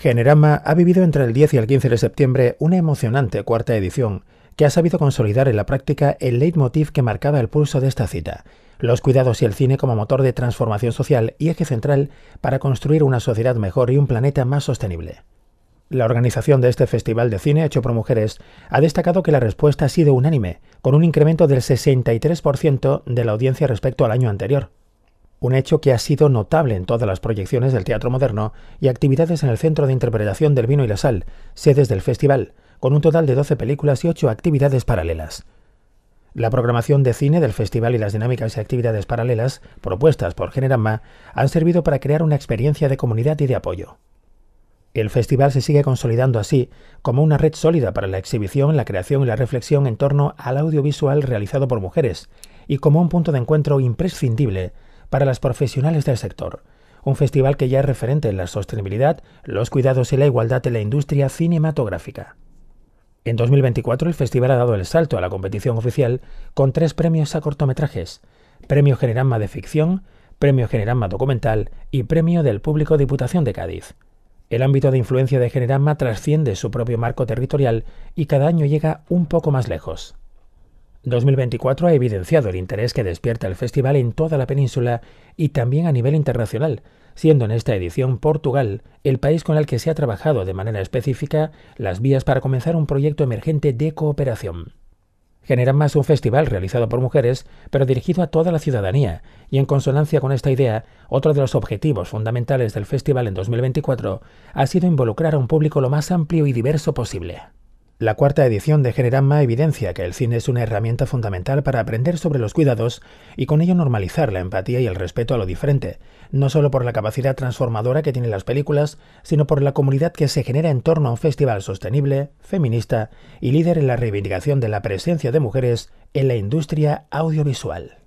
Generama ha vivido entre el 10 y el 15 de septiembre una emocionante cuarta edición que ha sabido consolidar en la práctica el leitmotiv que marcaba el pulso de esta cita, los cuidados y el cine como motor de transformación social y eje central para construir una sociedad mejor y un planeta más sostenible. La organización de este festival de cine hecho por mujeres ha destacado que la respuesta ha sido unánime, con un incremento del 63% de la audiencia respecto al año anterior un hecho que ha sido notable en todas las proyecciones del teatro moderno y actividades en el Centro de Interpretación del Vino y la Sal, sedes del festival, con un total de 12 películas y 8 actividades paralelas. La programación de cine del festival y las dinámicas y actividades paralelas propuestas por Generama han servido para crear una experiencia de comunidad y de apoyo. El festival se sigue consolidando así como una red sólida para la exhibición, la creación y la reflexión en torno al audiovisual realizado por mujeres y como un punto de encuentro imprescindible para las profesionales del sector. Un festival que ya es referente en la sostenibilidad, los cuidados y la igualdad en la industria cinematográfica. En 2024 el festival ha dado el salto a la competición oficial con tres premios a cortometrajes, Premio Generama de Ficción, Premio Generama Documental y Premio del Público Diputación de Cádiz. El ámbito de influencia de Generama trasciende su propio marco territorial y cada año llega un poco más lejos. 2024 ha evidenciado el interés que despierta el festival en toda la península y también a nivel internacional, siendo en esta edición Portugal el país con el que se ha trabajado de manera específica las vías para comenzar un proyecto emergente de cooperación. Genera más un festival realizado por mujeres, pero dirigido a toda la ciudadanía, y en consonancia con esta idea, otro de los objetivos fundamentales del festival en 2024 ha sido involucrar a un público lo más amplio y diverso posible. La cuarta edición de Generama evidencia que el cine es una herramienta fundamental para aprender sobre los cuidados y con ello normalizar la empatía y el respeto a lo diferente, no solo por la capacidad transformadora que tienen las películas, sino por la comunidad que se genera en torno a un festival sostenible, feminista y líder en la reivindicación de la presencia de mujeres en la industria audiovisual.